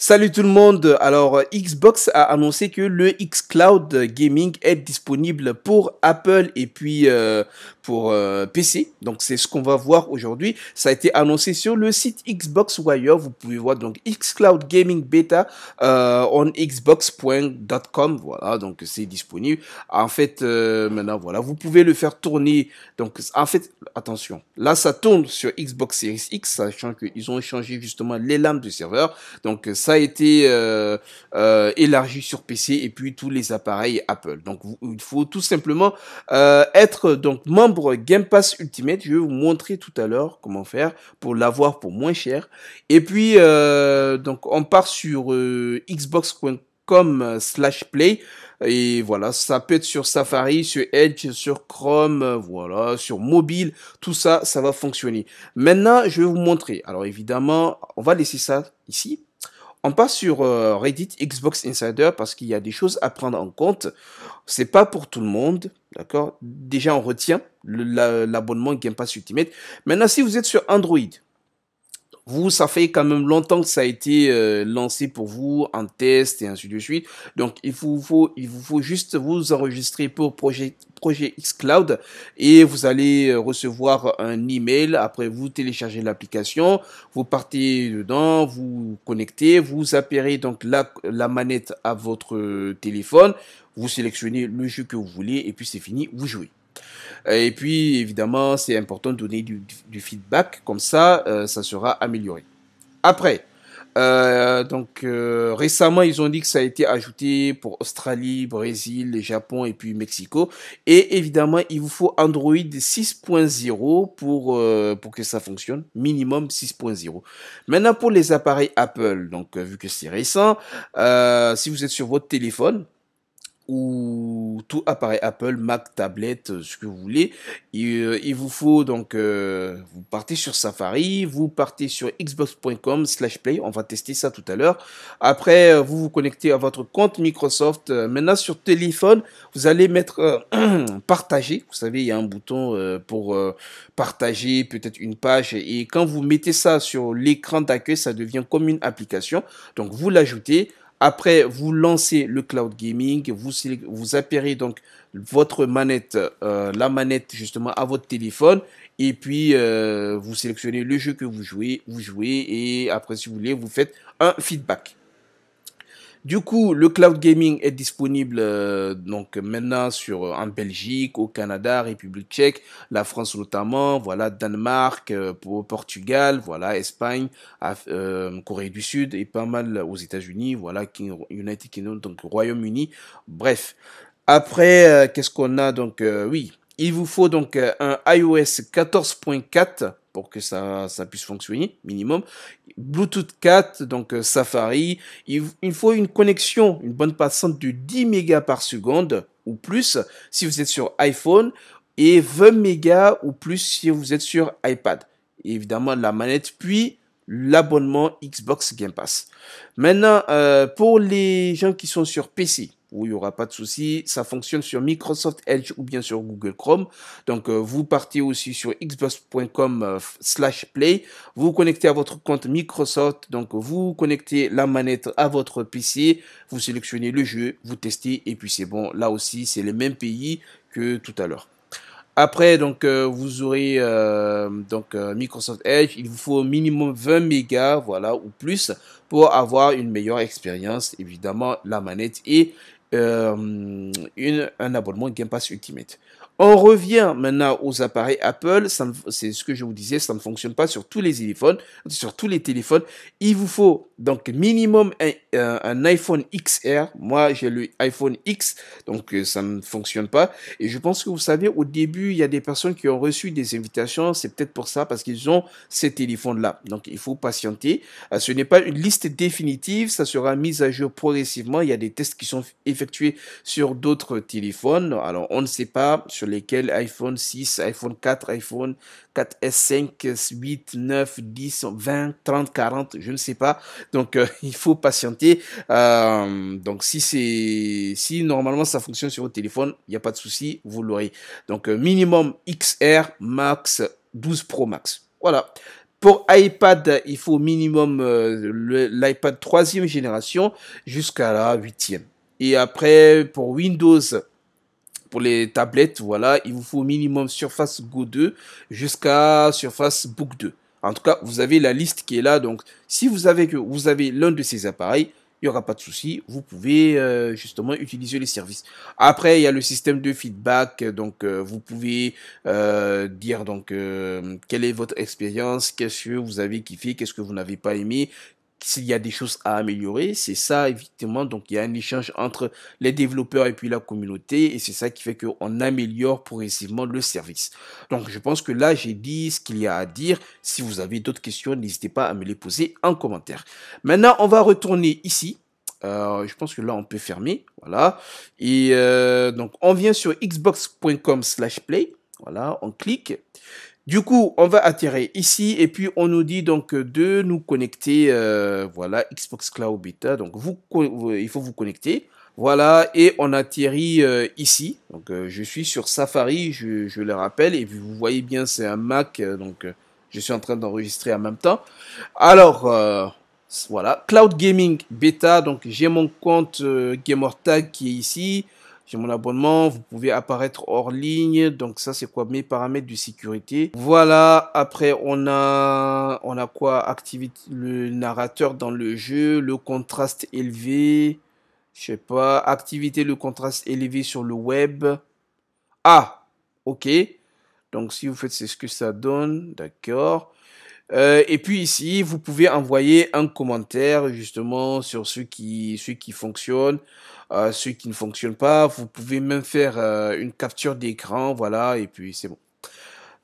Salut tout le monde. Alors, euh, Xbox a annoncé que le Xcloud Gaming est disponible pour Apple et puis euh, PC. Euh, donc c'est ce qu'on va voir aujourd'hui. Ça a été annoncé sur le site Xbox Wire. Vous pouvez voir donc Xcloud Gaming Beta euh, on Xbox.com. Voilà, donc c'est disponible. En fait, euh, maintenant voilà, vous pouvez le faire tourner. Donc en fait, attention, là ça tourne sur Xbox Series X, sachant qu'ils ont échangé justement les lames du serveur. Donc ça a été euh, élargi sur PC et puis tous les appareils Apple. Donc il faut tout simplement être donc membre Game Pass Ultimate. Je vais vous montrer tout à l'heure comment faire pour l'avoir pour moins cher. Et puis, euh, donc, on part sur euh, xbox.com slash play. Et voilà, ça peut être sur Safari, sur Edge, sur Chrome, euh, voilà, sur mobile, tout ça, ça va fonctionner. Maintenant, je vais vous montrer. Alors évidemment, on va laisser ça ici. On passe sur Reddit Xbox Insider parce qu'il y a des choses à prendre en compte. C'est pas pour tout le monde, d'accord Déjà, on retient l'abonnement Game Pass Ultimate. Maintenant, si vous êtes sur Android, vous, ça fait quand même longtemps que ça a été euh, lancé pour vous en test et ainsi de suite. Donc, il vous faut, il vous faut juste vous enregistrer pour projet, projet X Cloud et vous allez euh, recevoir un email. Après, vous téléchargez l'application, vous partez dedans, vous connectez, vous appairez donc la, la manette à votre euh, téléphone, vous sélectionnez le jeu que vous voulez et puis c'est fini, vous jouez. Euh, et puis, évidemment, c'est important de donner du, feedback, comme ça, euh, ça sera amélioré. Après, euh, donc récemment, ils ont dit que ça a été ajouté pour Australie, Brésil, Japon et puis Mexico. Et évidemment, il vous faut Android 6.0 pour pour que ça fonctionne, minimum 6.0. Maintenant pour les appareils Apple, donc vu que c'est récent, si vous êtes sur votre téléphone, ou tout appareil Apple, Mac, tablette, euh, ce que vous voulez. Il, euh, vous faut donc, euh, vous partez sur Safari, vous partez sur xbox.com slash play, on va tester ça tout à l'heure. Après, vous vous connectez à votre compte Microsoft. Maintenant, sur téléphone, vous allez mettre partager. Vous savez, il y a un bouton pour partager peut-être une page. Et quand vous mettez ça sur l'écran d'accueil, ça devient comme une application. Donc, vous l'ajoutez. Après, vous lancez le cloud gaming, vous, vous appairez donc votre manette, euh, la manette justement à votre téléphone, et puis euh, vous sélectionnez le jeu que vous jouez, vous jouez, et après si vous voulez, vous faites un feedback. Du coup, le cloud gaming est disponible euh, donc maintenant sur euh, en Belgique, au Canada, République Tchèque, la France notamment, voilà Danemark, euh, Portugal, voilà Espagne, Corée du Sud et pas mal aux États-Unis, voilà United Kingdom donc Royaume-Uni. Bref, après qu'est-ce qu'on a donc oui, il vous faut donc un iOS 14.4 pour que ça puisse fonctionner, minimum. Bluetooth 4, donc euh, Safari, il, faut une connexion, une bonne passante de 10 mégas par seconde ou plus si vous êtes sur iPhone et 20 mégas ou plus si vous êtes sur iPad. évidemment, la manette, puis l'abonnement Xbox Game Pass. Maintenant, euh, pour les gens qui sont sur PC, où il n'y aura pas de souci. Ça fonctionne sur Microsoft Edge ou bien sur Google Chrome. Donc, euh, vous partez aussi sur xbox.com euh, slash play. Vous connectez à votre compte Microsoft. Donc, vous connectez la manette à votre PC. Vous sélectionnez le jeu, vous testez et puis c'est bon. Là aussi, c'est le même pays que tout à l'heure. Après, donc, euh, vous aurez donc Microsoft Edge. Il vous faut au minimum 20 mégas, voilà, ou plus, pour avoir une meilleure expérience. Évidemment, la manette et euh, un abonnement Game Pass Ultimate. On revient maintenant aux appareils Apple. C'est ce que je vous disais, ça ne fonctionne pas sur tous les téléphones. Sur tous les téléphones, il vous faut donc minimum un, euh, iPhone XR. Moi, j'ai le iPhone X, donc euh, ça ne fonctionne pas. Et je pense que vous savez, au début, il y a des personnes qui ont reçu des invitations. C'est peut-être pour ça, parce qu'ils ont ces téléphones-là. Donc, il faut patienter. Euh, ce n'est pas une liste définitive. Ça sera mis à jour progressivement. Il y a des tests qui sont effectués sur d'autres téléphones. Alors, on ne sait pas sur lesquels iPhone 6, iPhone 4, iPhone 4S, 5, 8, 9, 10, 20, 30, 40, je ne sais pas. Donc euh, il faut patienter. Euh, donc si c'est si normalement ça fonctionne sur votre téléphone, il n'y a pas de souci, vous l'aurez. Donc euh, minimum XR max 12 Pro Max. Voilà. Pour iPad, il faut minimum l'iPad l'iPad troisième génération jusqu'à la huitième. Et après, pour Windows, pour les tablettes, voilà, il vous faut au minimum Surface Go 2 jusqu'à Surface Book 2. En tout cas, vous avez la liste qui est là. Donc, si vous avez que vous avez l'un de ces appareils, il n'y aura pas de souci. Vous pouvez euh, justement utiliser les services. Après, il y a le système de feedback. Donc, euh, vous pouvez euh, dire donc quelle est votre expérience, qu'est-ce que vous avez kiffé, qu'est-ce que vous n'avez pas aimé, s'il y a des choses à améliorer, c'est ça, évidemment. Donc, il y a un échange entre les développeurs et puis la communauté. Et c'est ça qui fait qu'on améliore progressivement le service. Donc, je pense que là, j'ai dit ce qu'il y a à dire. Si vous avez d'autres questions, n'hésitez pas à me les poser en commentaire. Maintenant, on va retourner ici. Euh, je pense que là, on peut fermer. Voilà. Et euh, donc, on vient sur xbox.com slash play. Voilà, on clique. Du coup, on va atterrir ici et puis on nous dit donc de nous connecter, euh, voilà, Xbox Cloud Beta. Donc, vous, il faut vous connecter. Voilà, et on atterrit euh, ici. Donc, euh, je suis sur Safari, je, le rappelle. Et vous voyez bien, c'est un Mac. donc, je suis en train d'enregistrer en même temps. Alors, voilà, Cloud Gaming Beta. Donc, j'ai mon compte Gamertag qui est ici j'ai mon abonnement, vous pouvez apparaître hors ligne, donc ça c'est quoi mes paramètres de sécurité. Voilà, après on a on a quoi activité le narrateur dans le jeu, le contraste élevé, je sais pas, activité le contraste élevé sur le web. Ah, OK. Donc si vous faites c'est ce que ça donne, d'accord. Euh, et puis ici, vous pouvez envoyer un commentaire justement sur ce qui, ce qui fonctionne. Euh, ceux qui ne fonctionnent pas. Vous pouvez même faire euh, une capture d'écran, voilà, et puis c'est bon.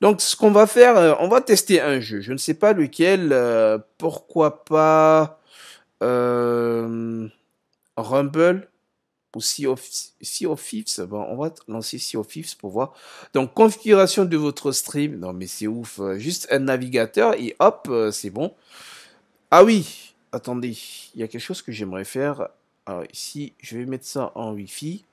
Donc ce qu'on va faire, euh, on va tester un jeu. Je ne sais pas lequel, pourquoi pas Rumble ou Sea of, sea of Thieves. Bon, on va lancer Sea of Thieves pour voir. Donc, configuration de votre stream. Non, mais c'est ouf. Juste un navigateur et hop, c'est bon. Ah oui, attendez. Il y a quelque chose que j'aimerais faire. Alors ici, je vais mettre ça en Wi-Fi.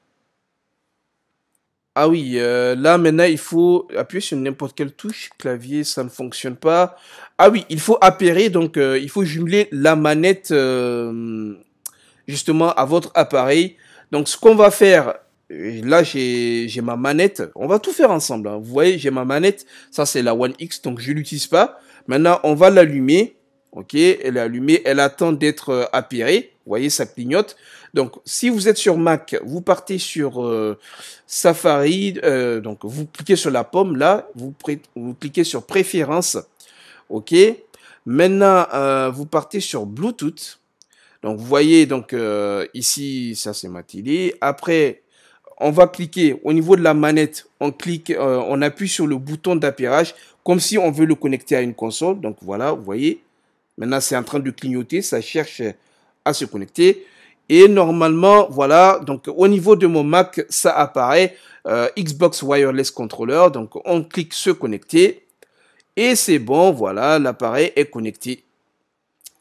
Ah oui, euh, là maintenant il faut appuyer sur n'importe quelle touche, clavier ça ne fonctionne pas. Ah oui, il faut appairer, donc euh, il faut jumeler la manette euh, justement à votre appareil. Donc ce qu'on va faire, là j'ai ma manette, on va tout faire ensemble. Hein. Vous voyez, j'ai ma manette, ça c'est la One X, donc je ne l'utilise pas. Maintenant on va l'allumer. Ok, elle est allumée, elle attend d'être euh, appairée. Vous voyez, ça clignote. Donc, si vous êtes sur Mac, vous partez sur euh, Safari. Euh, donc, vous cliquez sur la pomme là, vous, cliquez sur Préférences. Ok. Maintenant, vous partez sur Bluetooth. Donc, vous voyez donc ici, ça c'est ma télé. Après, on va cliquer au niveau de la manette. On clique, on appuie sur le bouton d'appairage comme si on veut le connecter à une console. Donc voilà, vous voyez Maintenant, c'est en train de clignoter, ça cherche à se connecter. Et normalement, voilà, donc au niveau de mon Mac, ça apparaît euh, Xbox Wireless Controller. Donc on clique se connecter. Et c'est bon, voilà, l'appareil est connecté.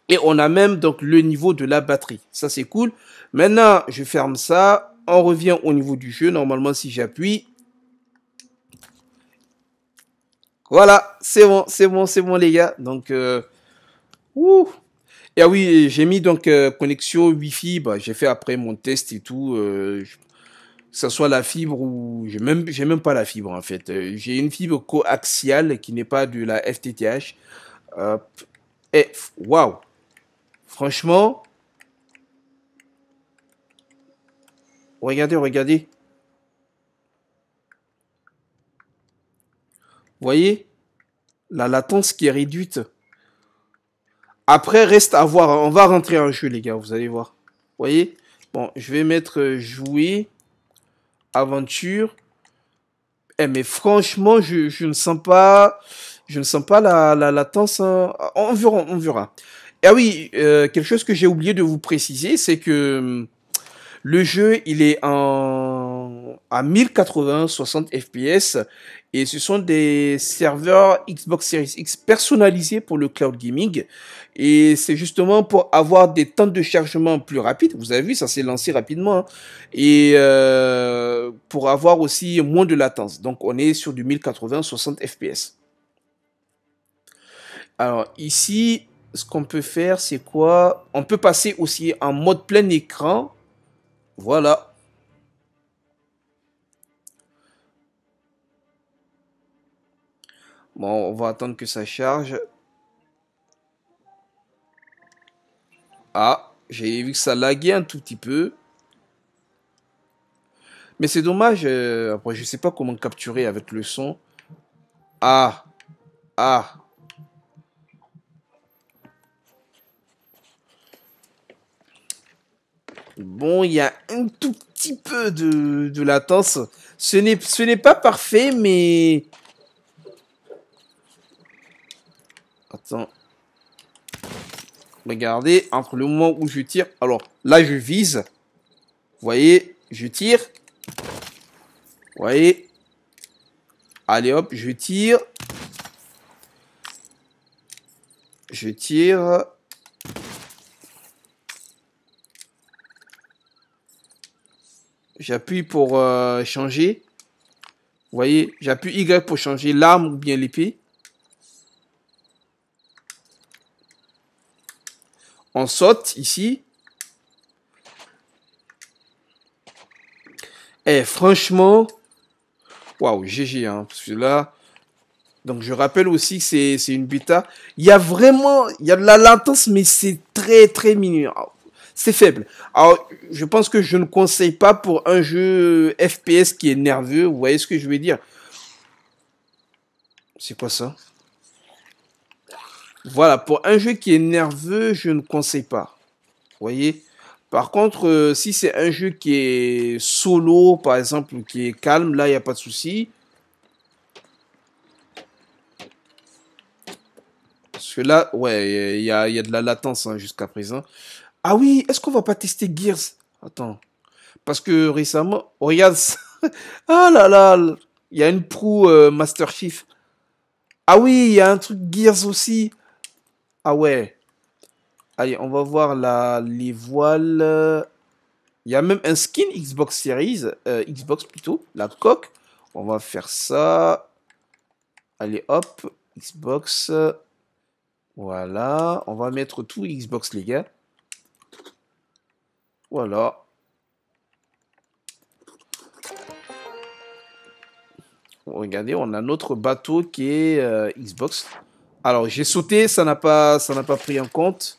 Et on a même donc le niveau de la batterie. Ça, c'est cool. Maintenant, je ferme ça. On revient au niveau du jeu. Normalement, si j'appuie. Voilà, c'est bon, c'est bon, c'est bon, les gars. Donc, euh, Ouh Et eh oui, j'ai mis donc euh, connexion Wi-Fi. Bah, j'ai fait après mon test et tout. Euh, que ce soit la fibre ou. J'ai même, j'ai même pas la fibre en fait. Euh, j'ai une fibre coaxiale qui n'est pas de la FTTH. et waouh Franchement. Regardez, regardez. Vous voyez La latence qui est réduite. Après, reste à voir. On va rentrer en jeu, les gars, vous allez voir. Vous voyez Bon, je vais mettre euh, jouer, aventure. Eh, mais franchement, je, ne sens pas, je ne sens pas la, la latence. Hein. On verra, on verra. Ah oui, euh, quelque chose que j'ai oublié de vous préciser, c'est que hum, le jeu, il est en à 1080 60 FPS et ce sont des serveurs Xbox Series X personnalisés pour le cloud gaming et c'est justement pour avoir des temps de chargement plus rapides. Vous avez vu, ça s'est lancé rapidement hein. et euh, pour avoir aussi moins de latence. Donc on est sur du 1080 60 FPS. Alors ici, ce qu'on peut faire, c'est quoi On peut passer aussi en mode plein écran. Voilà, Bon, on va attendre que ça charge. Ah, j'ai vu que ça laguait un tout petit peu. Mais c'est dommage. Euh, après, je sais pas comment capturer avec le son. Ah, ah. Bon, il y a un tout petit peu de, de latence. Ce n'est pas parfait, mais Regardez, entre le moment où je tire... Alors, là, je vise. Vous voyez, je tire. Vous voyez. Allez, hop, je tire. Je tire. J'appuie pour euh, changer. Vous voyez, j'appuie Y pour changer l'arme ou bien l'épée. On saute ici. Et franchement, waouh, GG, hein, celui là, donc je rappelle aussi que c'est, une bêta. Il y a vraiment, il y a de la latence, mais c'est très très minime. Ah, c'est faible. Alors, je pense que je ne conseille pas pour un jeu FPS qui est nerveux. Vous voyez ce que je veux dire C'est pas ça voilà, pour un jeu qui est nerveux, je ne conseille pas. Vous voyez Par contre, euh, si c'est un jeu qui est solo, par exemple, qui est calme, là, il n'y a pas de souci. Parce que là, ouais, il y a, de la latence hein, jusqu'à présent. Ah oui, est-ce qu'on va pas tester Gears Attends. Parce que récemment, oh, regarde ah là là, il y a une proue euh, Master Chief. Ah oui, il y a un truc Gears aussi. Ah ouais. Allez, on va voir la, les voiles. Il y a même un skin Xbox Series, euh, Xbox plutôt, la coque. On va faire ça. Allez, hop, Xbox. Voilà, on va mettre tout Xbox, les gars. Voilà. Regardez, on a notre bateau qui est euh, Xbox. Alors, j'ai sauté, ça n'a pas, ça n'a pas pris en compte.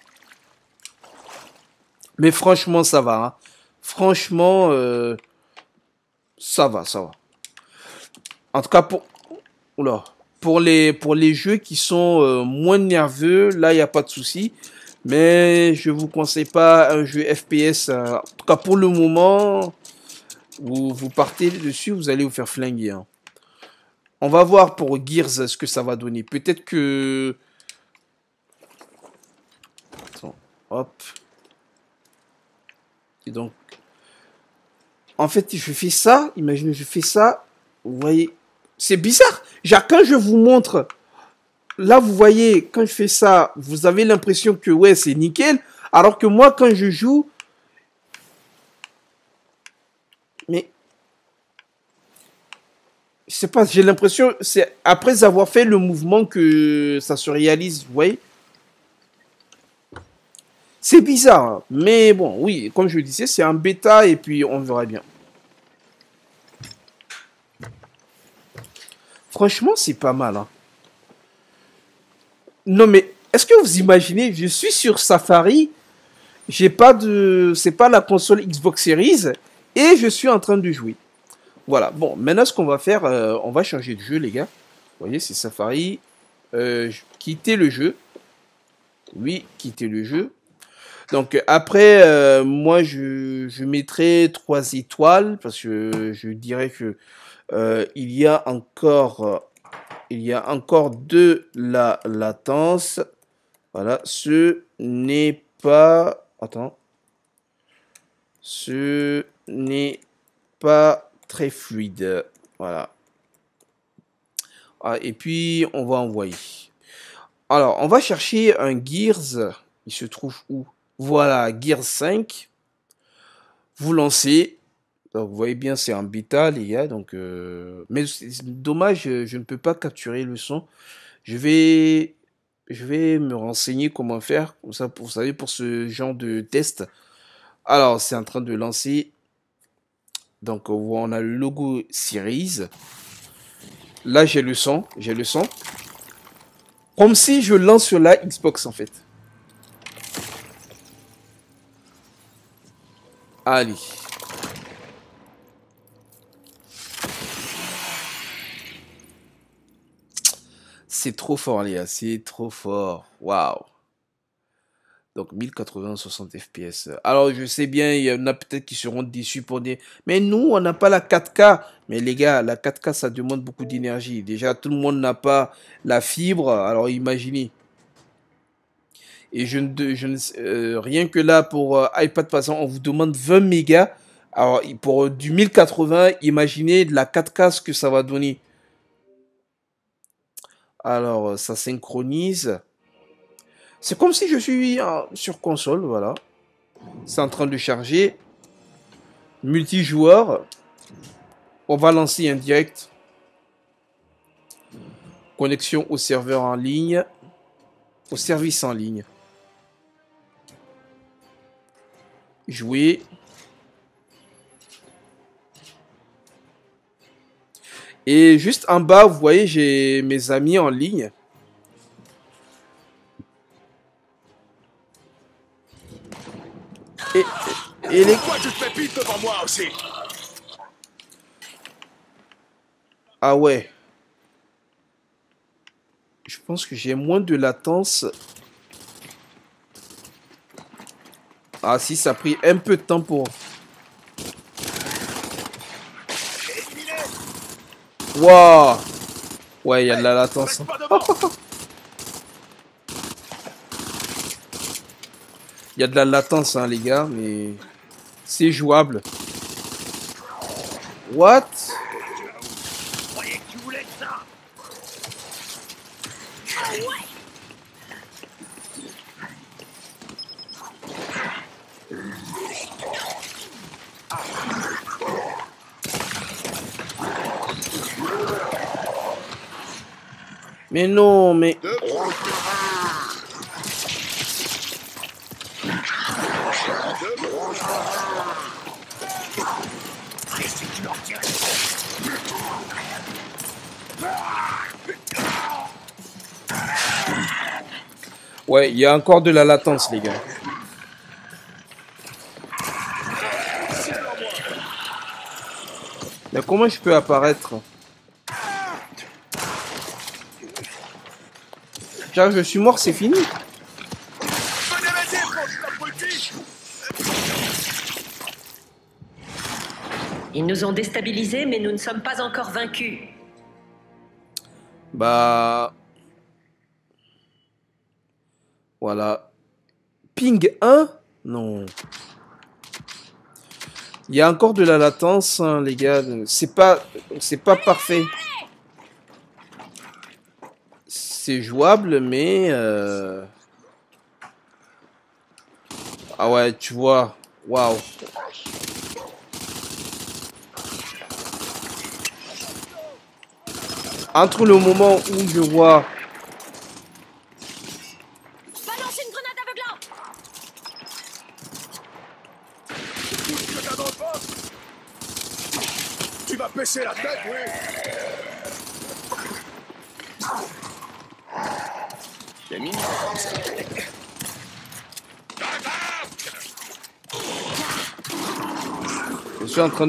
Mais franchement, ça va. Hein. Franchement, euh, ça va, ça va. En tout cas, pour, pour, les, pour les jeux qui sont euh, moins nerveux, là, il n'y a pas de souci. Mais je vous conseille pas un jeu FPS. Euh, en tout cas, pour le moment, vous, vous partez dessus, vous allez vous faire flinguer. Hein. On va voir pour Gears ce que ça va donner. Peut-être que... Attends, hop. Et donc... En fait, je fais ça. Imaginez, je fais ça. Vous voyez C'est bizarre. Genre, quand je vous montre... Là, vous voyez, quand je fais ça, vous avez l'impression que, ouais, c'est nickel. Alors que moi, quand je joue, je sais pas, j'ai l'impression, c'est après avoir fait le mouvement que ça se réalise, vous voyez. C'est bizarre, hein. mais bon, oui, comme je le disais, c'est un bêta et puis on verra bien. Franchement, c'est pas mal. Hein. Non, mais est-ce que vous imaginez, je suis sur Safari, j'ai pas de, c'est pas la console Xbox Series et je suis en train de jouer. Voilà, bon, maintenant ce qu'on va faire, euh, on va changer de jeu, les gars. Vous voyez, c'est Safari. Euh, quitter le jeu. Oui, quitter le jeu. Donc après, euh, moi, je, je mettrai étoiles parce que je dirais que il y a encore, il y a encore de la latence. Voilà, ce n'est pas, attends, ce n'est pas très fluide. Voilà. Ah, et puis, on va envoyer. Alors, on va chercher un Gears. Il se trouve où Voilà, Gears 5. Vous lancez. Donc, vous voyez bien, c'est en bêta, les gars. Donc, euh, mais Mais dommage, je ne peux pas capturer le son. Je vais, je vais me renseigner comment faire. Comme ça, vous savez, pour ce genre de test. Alors, c'est en train de lancer. Donc on a le logo Series. Là j'ai le son, j'ai le son. Comme si je lance sur la Xbox en fait. Allez. C'est trop fort, gars. C'est trop fort. Waouh. Donc 1080 60 fps. Alors je sais bien, il y en a peut-être qui seront déçus pour des mais nous, on n'a pas la 4K. Mais les gars, la 4K, ça demande beaucoup d'énergie. Déjà, tout le monde n'a pas la fibre. Alors imaginez. Et je ne, je euh, rien que là pour euh, iPad passant, on vous demande 20 mégas. Alors pour euh, du 1080, imaginez la 4K ce que ça va donner. Alors ça synchronise. C'est comme si je suis euh, sur console, voilà. C'est en train de charger. Multijoueur. On va lancer un direct. Connexion au serveur en ligne. Au service en ligne. Jouer. Et juste en bas, vous voyez, j'ai mes amis en ligne. Et, les... Pourquoi tu te moi aussi Ah ouais. Je pense que j'ai moins de latence. Ah si, ça a pris un peu de temps pour... Waouh Ouais, il y a de la latence. y a de la latence, hein, les gars, mais c'est jouable. What Mais non, mais... Ouais, il y a encore de la latence, les gars. Mais comment je peux apparaître Tiens, je suis mort, c'est fini. Ils nous ont déstabilisés, mais nous ne sommes pas encore vaincus. Bah... Voilà. Ping 1 Non. Il y a encore de la latence, hein, les gars. C'est pas, c'est pas parfait. C'est jouable, mais... Euh, ah ouais, tu vois. Waouh. Entre le moment où je vois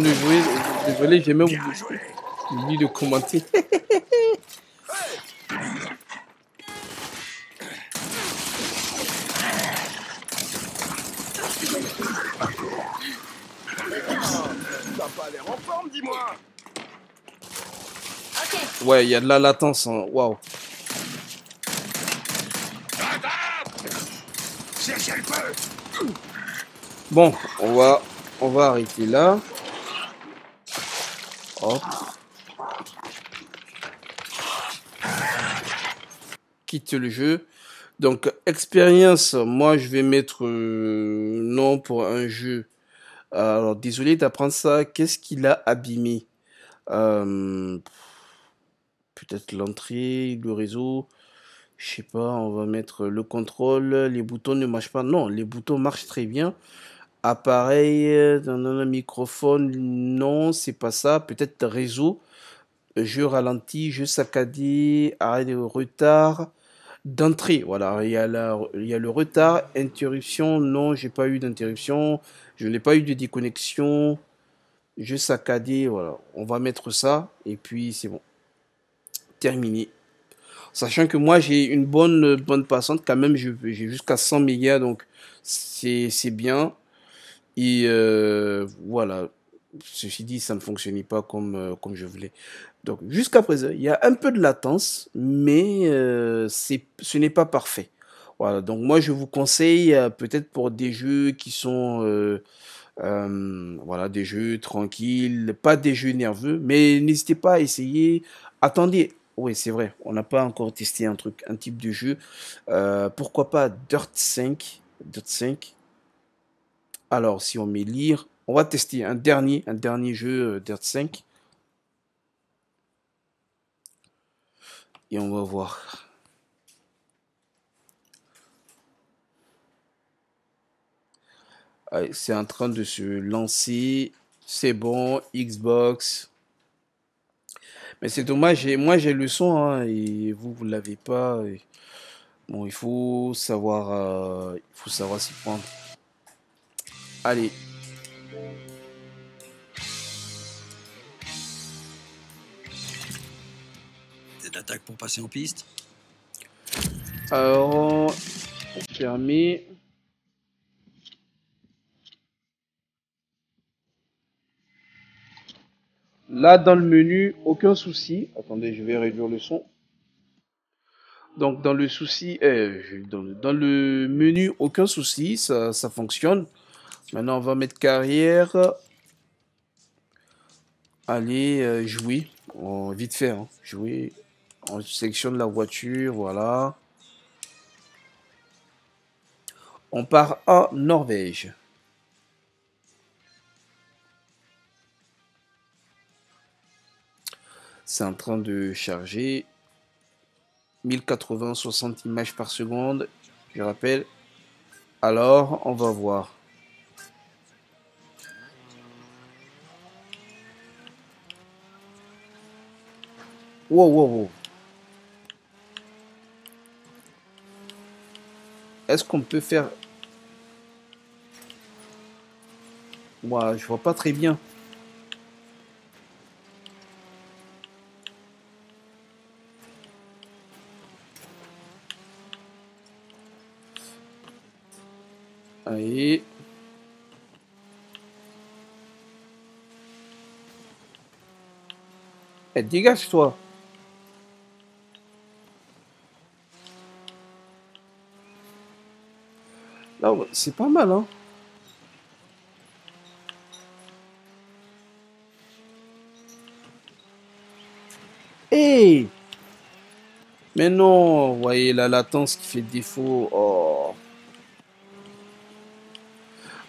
de jouer. Désolé, j'ai même oublié de commenter. Ouais, il y a de la latence. Hein. Waouh. Bon, on va, on va arrêter là. Quitte le jeu. Donc, expérience, moi je vais mettre euh, non pour un jeu. Alors, désolé d'apprendre ça. Qu'est-ce qu'il a abîmé euh, Peut-être l'entrée, le réseau. Je sais pas, on va mettre le contrôle. Les boutons ne marchent pas. Non, les boutons marchent très bien. Appareil, euh, un microphone, non, c'est pas ça. Peut-être réseau. Je ralentis, je saccadis, arrêt de retard d'entrée. Voilà, il y, a il le retard, interruption. Non, j'ai pas eu d'interruption. Je n'ai pas eu de déconnexion. Je saccadis, Voilà, on va mettre ça et puis c'est bon. Terminé. Sachant que moi j'ai une bonne bonne passante quand même. J'ai jusqu'à 100 mégas donc c'est bien. Et euh, voilà, ceci dit, ça ne fonctionnait pas comme, euh, comme je voulais. Donc jusqu'à présent, il y a un peu de latence, mais euh, ce n'est pas parfait. Voilà, donc moi je vous conseille peut-être pour des jeux qui sont... voilà, des jeux tranquilles, pas des jeux nerveux, mais n'hésitez pas à essayer. Attendez, oui, c'est vrai. On n'a pas encore testé un truc, un type de jeu. pourquoi pas Dirt 5 Dirt 5 alors, si on met lire, on va tester un dernier, un dernier jeu euh, Dirt 5. Et on va voir. C'est en train de se lancer. C'est bon, Xbox. Mais c'est dommage, moi j'ai le son hein, et vous, vous l'avez pas. Bon, il faut savoir, euh, il faut savoir s'y prendre. Allez. C'est d'attaque pour passer en piste Alors, fermé. Là, dans le menu, aucun souci. Attendez, je vais réduire le son. Donc, dans le souci, euh, dans, le, menu, aucun souci, ça, ça fonctionne. Maintenant, on va mettre carrière. Allez, euh, jouer. On, vite fait, hein. jouer. On sélectionne la voiture, voilà. On part en Norvège. C'est en train de charger. 1080, 60 images par seconde. Je rappelle. Alors, on va voir. Est-ce qu'on peut faire... Moi, je vois pas très bien. Allez. Eh, dégage-toi. c'est pas mal, hein Hey Mais non, voyez la latence qui fait défaut. Oh.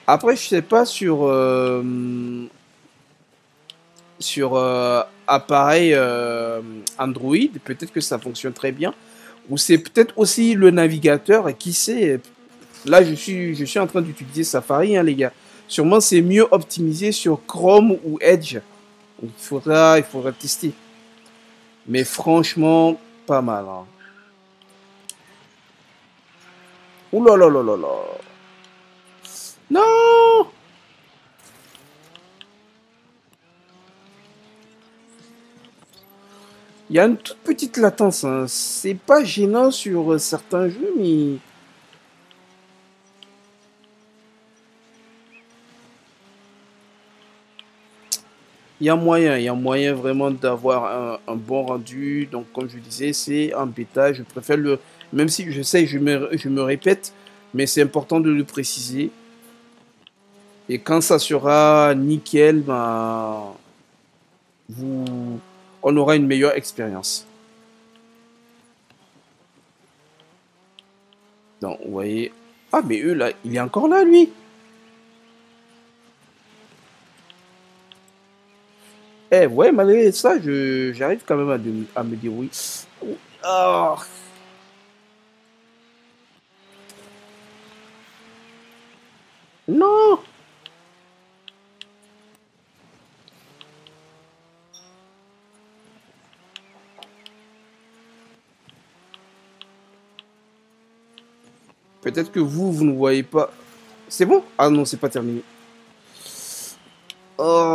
Après, je sais pas sur euh, sur euh, appareil euh, Android, peut-être que ça fonctionne très bien. Ou c'est peut-être aussi le navigateur, qui sait, Là, je suis, je suis en train d'utiliser Safari, hein, les gars. Sûrement, c'est mieux optimisé sur Chrome ou Edge. il faudra, il faudra tester. Mais franchement, pas mal. Hein. Ouh là là là là là. Non Il y a une toute petite latence. Hein. C'est pas gênant sur euh, certains jeux, mais... il y a moyen, il y a moyen vraiment d'avoir un, bon rendu. Donc, comme je disais, c'est en bêta. Je préfère le. Même si je sais, je me, je me répète, mais c'est important de le préciser. Et quand ça sera nickel, bah, vous, on aura une meilleure expérience. Donc, vous voyez. Ah, mais eux, là, il est encore là, lui. Eh, ouais, malgré ça, j'arrive quand même à, me dire oui. Oh. Non Peut-être que vous, vous ne voyez pas. C'est bon Ah non, c'est pas terminé. Oh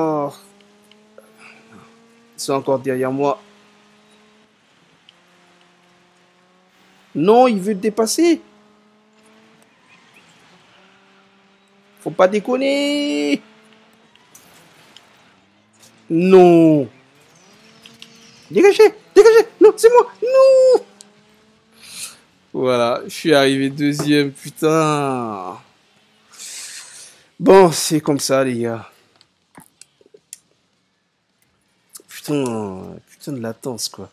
encore derrière moi. Non, il veut dépasser. Faut pas déconner. Non. Dégagez, dégagez. Non, c'est moi. Non. Voilà, je suis arrivé deuxième, putain. Bon, c'est comme ça, les gars. putain, de latence, quoi.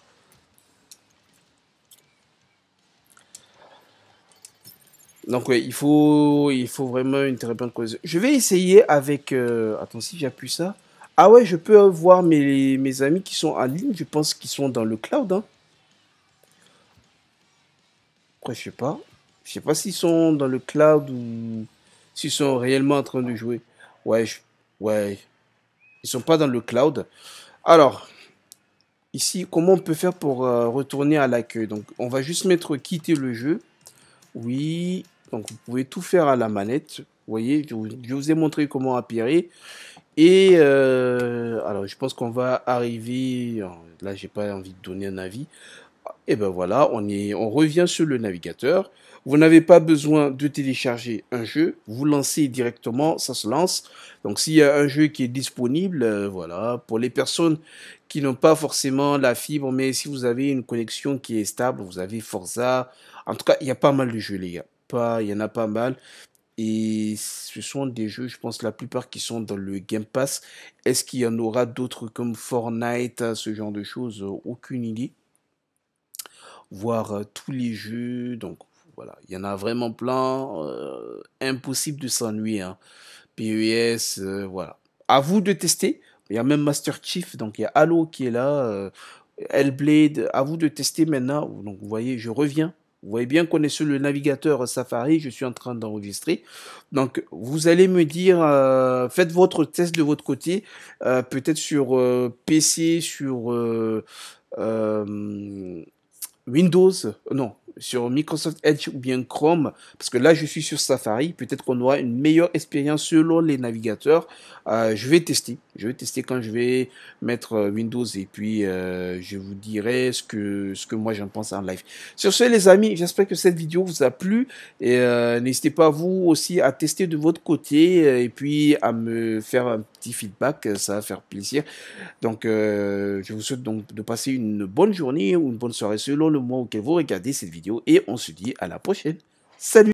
Donc ouais, il faut, il faut vraiment une très bonne cause. Je vais essayer avec... Attention, euh, Attends, si j'appuie ça... Ah ouais, je peux voir mes, mes amis qui sont en ligne, je pense qu'ils sont dans le cloud. Hein. je sais pas. Je sais pas s'ils sont dans le cloud ou s'ils sont réellement en train de jouer. Ouais, ouais. Ils sont pas dans le cloud. Alors, ici, comment on peut faire pour euh, retourner à l'accueil Donc, on va juste mettre quitter le jeu. Oui, donc vous pouvez tout faire à la manette. Vous voyez, je vous, ai montré comment appairer. Et euh, alors, je pense qu'on va arriver. Euh, là, j'ai pas envie de donner un avis. Et eh ben voilà, on, est, on revient sur le navigateur. Vous n'avez pas besoin de télécharger un jeu, vous lancez directement, ça se lance. Donc s'il y a un jeu qui est disponible, euh, voilà, pour les personnes qui n'ont pas forcément la fibre, mais si vous avez une connexion qui est stable, vous avez Forza. En tout cas, il y a pas mal de jeux, les gars. Pas, il y en a pas mal. Et ce sont des jeux, je pense, la plupart qui sont dans le Game Pass. Est-ce qu'il y en aura d'autres comme Fortnite, hein, ce genre de choses Aucune idée voir euh, tous les jeux. Donc voilà, il y en a vraiment plein. Euh, impossible de s'ennuyer. Hein. PES, euh, voilà. À vous de tester. Il y a même Master Chief, donc il y a Halo qui est là. Hellblade, à vous de tester maintenant. Donc vous voyez, je reviens. Vous voyez bien qu'on est sur le navigateur Safari, je suis en train d'enregistrer. Donc vous allez me dire, faites votre test de votre côté, peut-être sur PC, sur Windows, non, sur Microsoft Edge ou bien Chrome, parce que là je suis sur Safari, peut-être qu'on aura une meilleure expérience selon les navigateurs. Euh, je vais tester, je vais tester quand je vais mettre euh, Windows et puis euh, je vous dirai ce que, ce que moi j'en pense en live. Sur ce les amis, j'espère que cette vidéo vous a plu et n'hésitez pas vous aussi à tester de votre côté et puis à me faire un petit feedback, ça va faire plaisir. Donc je vous souhaite donc de passer une bonne journée ou une bonne soirée selon le mois auquel vous regardez cette vidéo et on se dit à la prochaine. Salut